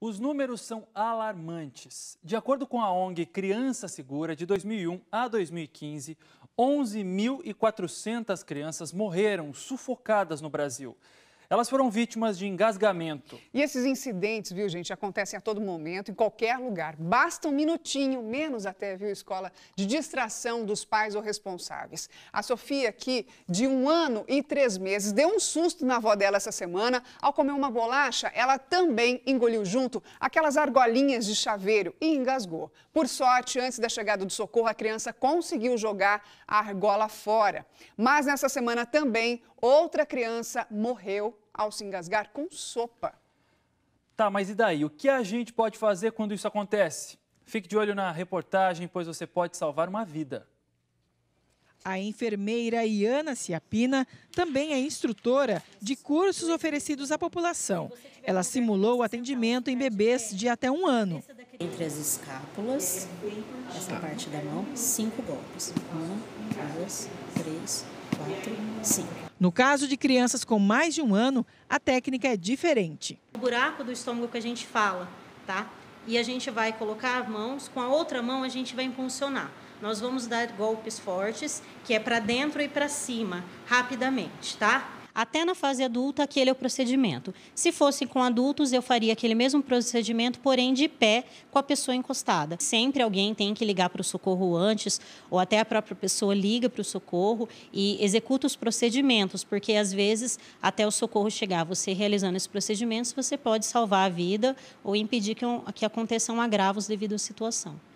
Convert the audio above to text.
Os números são alarmantes. De acordo com a ONG Criança Segura, de 2001 a 2015, 11.400 crianças morreram sufocadas no Brasil. Elas foram vítimas de engasgamento. E esses incidentes, viu, gente, acontecem a todo momento, em qualquer lugar. Basta um minutinho, menos até, viu, escola, de distração dos pais ou responsáveis. A Sofia aqui, de um ano e três meses, deu um susto na avó dela essa semana. Ao comer uma bolacha, ela também engoliu junto aquelas argolinhas de chaveiro e engasgou. Por sorte, antes da chegada do socorro, a criança conseguiu jogar a argola fora. Mas nessa semana também, outra criança morreu ao se engasgar com sopa. Tá, mas e daí? O que a gente pode fazer quando isso acontece? Fique de olho na reportagem, pois você pode salvar uma vida. A enfermeira Iana Ciapina também é instrutora de cursos oferecidos à população. Ela simulou o atendimento em bebês de até um ano. Entre as escápulas, essa tá. parte da mão, cinco golpes. Um, dois, três, quatro, cinco. No caso de crianças com mais de um ano, a técnica é diferente. O buraco do estômago que a gente fala, tá? E a gente vai colocar as mãos, com a outra mão a gente vai impulsionar. Nós vamos dar golpes fortes, que é para dentro e para cima, rapidamente, tá? Até na fase adulta, aquele é o procedimento. Se fosse com adultos, eu faria aquele mesmo procedimento, porém de pé, com a pessoa encostada. Sempre alguém tem que ligar para o socorro antes, ou até a própria pessoa liga para o socorro e executa os procedimentos, porque às vezes, até o socorro chegar, você realizando esses procedimentos, você pode salvar a vida ou impedir que, que aconteçam agravos devido à situação.